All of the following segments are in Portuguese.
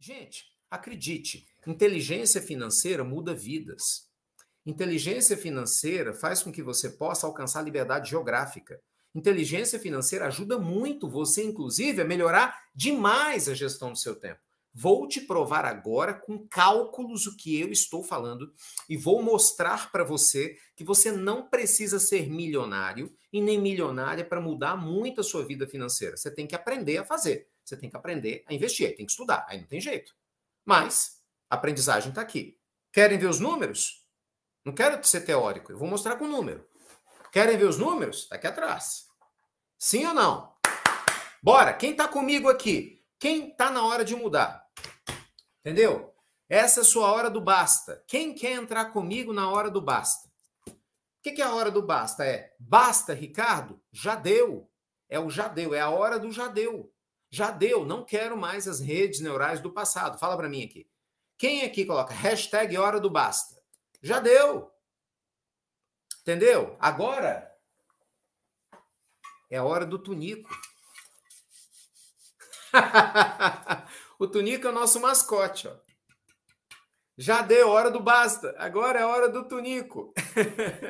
Gente, acredite, inteligência financeira muda vidas. Inteligência financeira faz com que você possa alcançar liberdade geográfica. Inteligência financeira ajuda muito você, inclusive, a melhorar demais a gestão do seu tempo. Vou te provar agora com cálculos o que eu estou falando e vou mostrar para você que você não precisa ser milionário e nem milionária para mudar muito a sua vida financeira. Você tem que aprender a fazer. Você tem que aprender a investir, tem que estudar, aí não tem jeito. Mas a aprendizagem está aqui. Querem ver os números? Não quero ser teórico, eu vou mostrar com número. Querem ver os números? Está aqui atrás. Sim ou não? Bora, quem está comigo aqui? Quem está na hora de mudar? Entendeu? Essa é a sua hora do basta. Quem quer entrar comigo na hora do basta? O que, que é a hora do basta? É basta, Ricardo? Já deu. É o já deu, é a hora do já deu. Já deu, não quero mais as redes neurais do passado. Fala para mim aqui. Quem aqui coloca hashtag hora do basta? Já deu. Entendeu? Agora é a hora do Tunico. o Tunico é o nosso mascote, ó. Já deu hora do basta, agora é a hora do Tunico.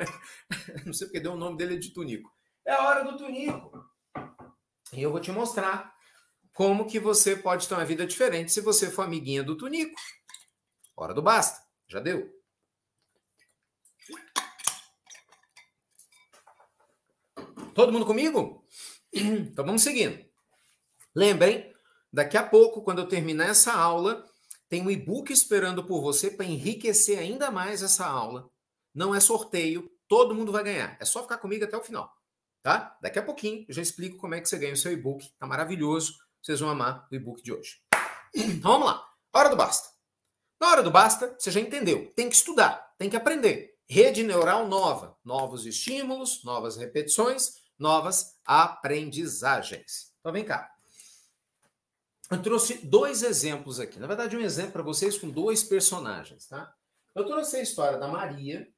Não sei porque deu o nome dele de Tunico. É a hora do Tunico. E eu vou te mostrar como que você pode ter uma vida diferente se você for amiguinha do Tunico. Hora do basta. Já deu. Todo mundo comigo? Então vamos seguindo. Lembrem, daqui a pouco, quando eu terminar essa aula, tem um e-book esperando por você para enriquecer ainda mais essa aula. Não é sorteio, todo mundo vai ganhar. É só ficar comigo até o final, tá? Daqui a pouquinho eu já explico como é que você ganha o seu e-book. Tá maravilhoso. Vocês vão amar o e-book de hoje. Então vamos lá. Hora do basta. Na hora do basta, você já entendeu. Tem que estudar, tem que aprender. Rede neural nova, novos estímulos, novas repetições, novas aprendizagens. Então vem cá. Eu trouxe dois exemplos aqui. Na verdade, um exemplo para vocês com dois personagens, tá? Eu trouxe a história da Maria,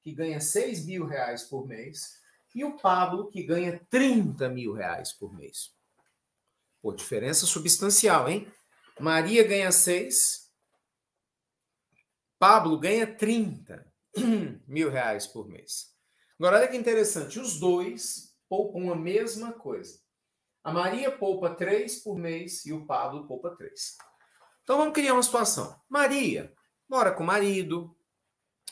que ganha 6 mil reais por mês, e o Pablo, que ganha 30 mil reais por mês. Pô, diferença substancial, hein? Maria ganha 6, Pablo ganha 30 mil reais por mês. Agora, olha que interessante, os dois poupam a mesma coisa. A Maria poupa 3 por mês e o Pablo poupa 3. Então, vamos criar uma situação. Maria mora com o marido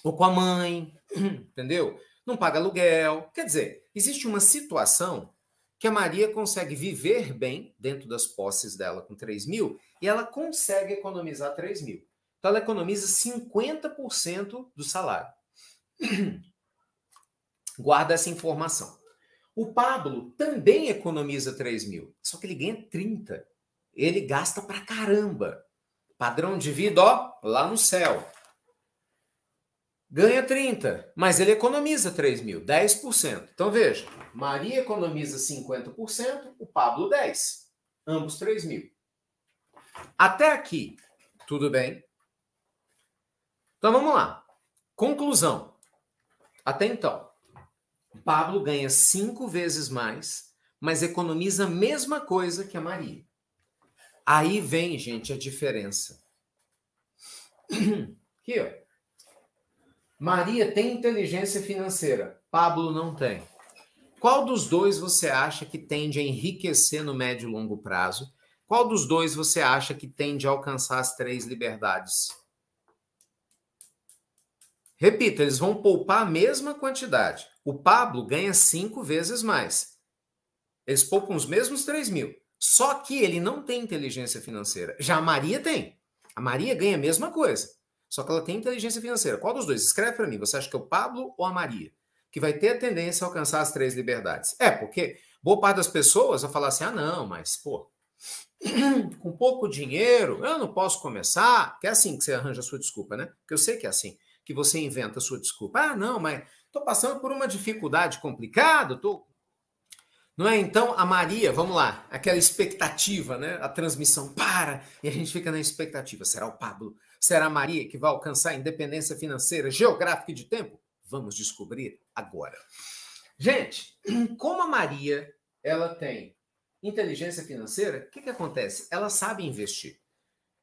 ou com a mãe, entendeu? Não paga aluguel. Quer dizer, existe uma situação que a Maria consegue viver bem dentro das posses dela com 3 mil e ela consegue economizar 3 mil. Então ela economiza 50% do salário. Guarda essa informação. O Pablo também economiza 3 mil, só que ele ganha 30. Ele gasta pra caramba. Padrão de vida, ó, lá no céu ganha 30, mas ele economiza 3 mil, 10%. Então veja, Maria economiza 50%, o Pablo 10, ambos 3 mil. Até aqui, tudo bem? Então vamos lá. Conclusão. Até então, Pablo ganha 5 vezes mais, mas economiza a mesma coisa que a Maria. Aí vem, gente, a diferença. Aqui, ó. Maria tem inteligência financeira, Pablo não tem. Qual dos dois você acha que tende a enriquecer no médio e longo prazo? Qual dos dois você acha que tende a alcançar as três liberdades? Repita, eles vão poupar a mesma quantidade. O Pablo ganha cinco vezes mais. Eles poupam os mesmos 3 mil. Só que ele não tem inteligência financeira. Já a Maria tem. A Maria ganha a mesma coisa. Só que ela tem inteligência financeira. Qual dos dois? Escreve para mim. Você acha que é o Pablo ou a Maria? Que vai ter a tendência a alcançar as três liberdades. É, porque boa parte das pessoas vai falar assim: ah, não, mas, pô, com pouco dinheiro, eu não posso começar. Que é assim que você arranja a sua desculpa, né? Porque eu sei que é assim que você inventa a sua desculpa. Ah, não, mas estou passando por uma dificuldade complicada, tô... Não é? Então, a Maria, vamos lá, aquela expectativa, né? A transmissão para e a gente fica na expectativa. Será o Pablo? Será Maria que vai alcançar a independência financeira, geográfica e de tempo? Vamos descobrir agora. Gente, como a Maria ela tem inteligência financeira, o que, que acontece? Ela sabe investir.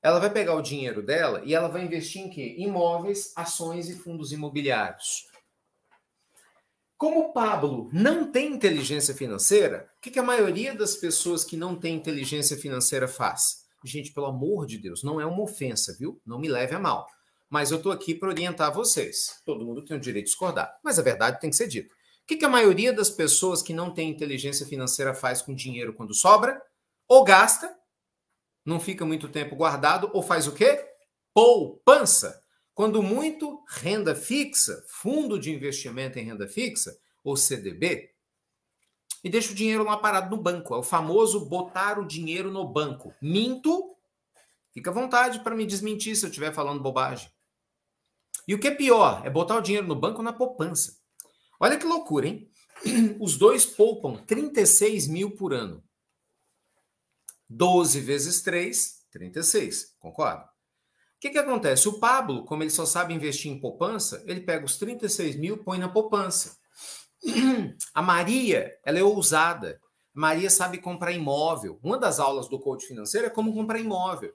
Ela vai pegar o dinheiro dela e ela vai investir em quê? Imóveis, ações e fundos imobiliários. Como o Pablo não tem inteligência financeira, o que, que a maioria das pessoas que não tem inteligência financeira faz? Gente, pelo amor de Deus, não é uma ofensa, viu? Não me leve a mal. Mas eu estou aqui para orientar vocês. Todo mundo tem o direito de discordar, mas a verdade tem que ser dita. O que, que a maioria das pessoas que não tem inteligência financeira faz com dinheiro quando sobra? Ou gasta, não fica muito tempo guardado, ou faz o quê? Poupança. Quando muito, renda fixa, fundo de investimento em renda fixa, ou CDB, e deixo o dinheiro lá parado no banco. É o famoso botar o dinheiro no banco. Minto? Fica à vontade para me desmentir se eu estiver falando bobagem. E o que é pior é botar o dinheiro no banco na poupança. Olha que loucura, hein? Os dois poupam 36 mil por ano. 12 vezes 3, 36. Concorda? O que, que acontece? O Pablo, como ele só sabe investir em poupança, ele pega os 36 mil põe na poupança. A Maria, ela é ousada. Maria sabe comprar imóvel. Uma das aulas do coach financeiro é como comprar imóvel.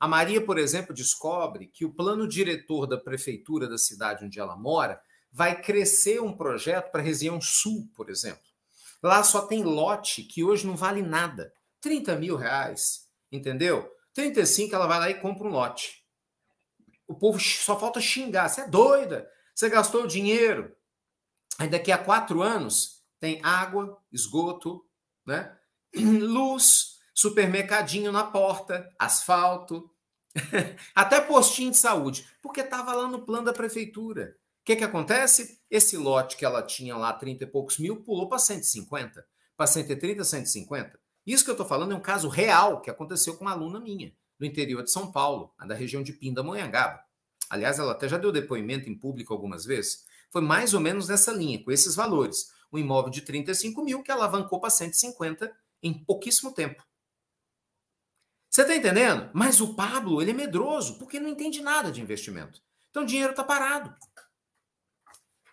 A Maria, por exemplo, descobre que o plano diretor da prefeitura da cidade onde ela mora vai crescer um projeto para a região sul, por exemplo. Lá só tem lote que hoje não vale nada. 30 mil reais, entendeu? 35 ela vai lá e compra um lote. O povo só falta xingar. Você é doida? Você gastou dinheiro? Aí daqui a quatro anos tem água, esgoto, né? luz, supermercadinho na porta, asfalto, até postinho de saúde, porque estava lá no plano da prefeitura. O que, que acontece? Esse lote que ela tinha lá, 30 e poucos mil, pulou para 150, para 130, 150. Isso que eu estou falando é um caso real que aconteceu com uma aluna minha, do interior de São Paulo, da região de Pindamonhangaba. Aliás, ela até já deu depoimento em público algumas vezes foi mais ou menos nessa linha, com esses valores. Um imóvel de 35 mil que alavancou para 150 em pouquíssimo tempo. Você está entendendo? Mas o Pablo, ele é medroso, porque não entende nada de investimento. Então o dinheiro está parado.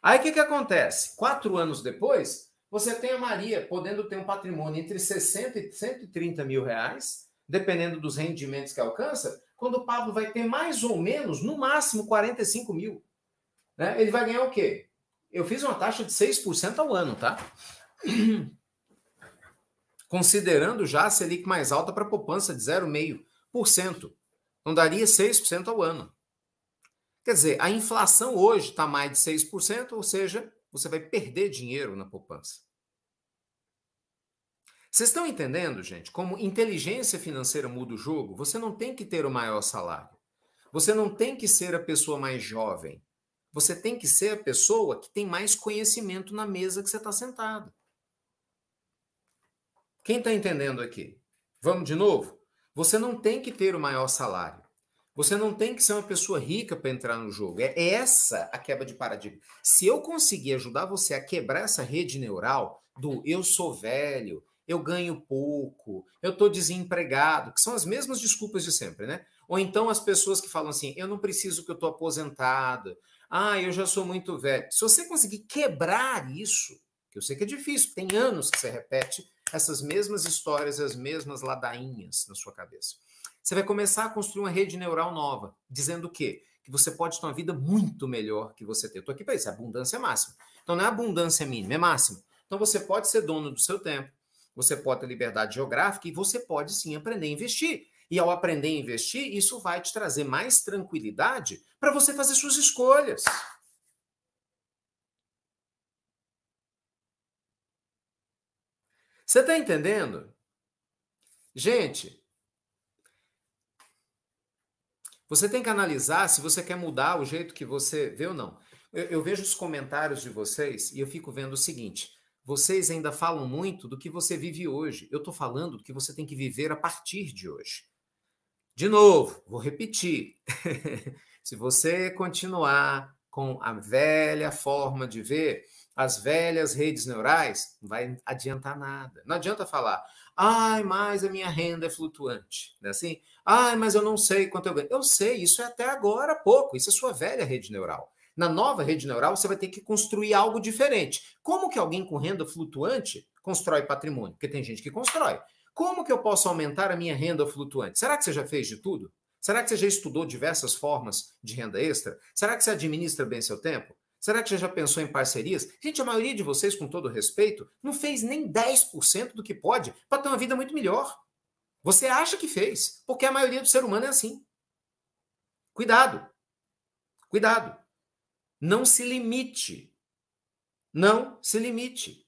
Aí o que, que acontece? Quatro anos depois, você tem a Maria podendo ter um patrimônio entre 60 e 130 mil reais, dependendo dos rendimentos que alcança, quando o Pablo vai ter mais ou menos, no máximo, 45 mil né? Ele vai ganhar o quê? Eu fiz uma taxa de 6% ao ano, tá? Considerando já a Selic mais alta para poupança de 0,5%. Não daria 6% ao ano. Quer dizer, a inflação hoje está mais de 6%, ou seja, você vai perder dinheiro na poupança. Vocês estão entendendo, gente, como inteligência financeira muda o jogo? Você não tem que ter o maior salário. Você não tem que ser a pessoa mais jovem. Você tem que ser a pessoa que tem mais conhecimento na mesa que você está sentado. Quem está entendendo aqui? Vamos de novo? Você não tem que ter o maior salário. Você não tem que ser uma pessoa rica para entrar no jogo. É essa a quebra de paradigma. Se eu conseguir ajudar você a quebrar essa rede neural do eu sou velho, eu ganho pouco, eu estou desempregado, que são as mesmas desculpas de sempre, né? Ou então as pessoas que falam assim, eu não preciso que eu estou aposentado, ah, eu já sou muito velho. Se você conseguir quebrar isso, que eu sei que é difícil, tem anos que você repete essas mesmas histórias, as mesmas ladainhas na sua cabeça. Você vai começar a construir uma rede neural nova, dizendo o quê? Que você pode ter uma vida muito melhor que você tem. Eu aqui para isso, é abundância máxima. Então não é abundância mínima, é máxima. Então você pode ser dono do seu tempo, você pode ter liberdade geográfica e você pode sim aprender a investir. E ao aprender a investir, isso vai te trazer mais tranquilidade para você fazer suas escolhas. Você está entendendo? Gente, você tem que analisar se você quer mudar o jeito que você vê ou não. Eu, eu, vejo os comentários de vocês e eu fico vendo o seguinte: vocês ainda falam muito do que você vive hoje. Eu estou falando do que você tem que viver a partir de hoje. De novo, vou repetir. Se você continuar com a velha forma de ver, as velhas redes neurais, não vai adiantar nada. Não adianta falar, ai, mas a minha renda é flutuante. Não é assim? Ai, mas eu não sei quanto eu ganho. Eu sei, isso é até agora pouco. Isso é sua velha rede neural. Na nova rede neural, você vai ter que construir algo diferente. Como que alguém com renda flutuante constrói patrimônio? Porque tem gente que constrói. Como que eu posso aumentar a minha renda flutuante? Será que você já fez de tudo? Será que você já estudou diversas formas de renda extra? Será que você administra bem seu tempo? Será que você já pensou em parcerias? Gente, a maioria de vocês, com todo respeito, não fez nem 10% do que pode para ter uma vida muito melhor. Você acha que fez, porque a maioria do ser humano é assim. Cuidado. Cuidado. Não se limite. Não se limite.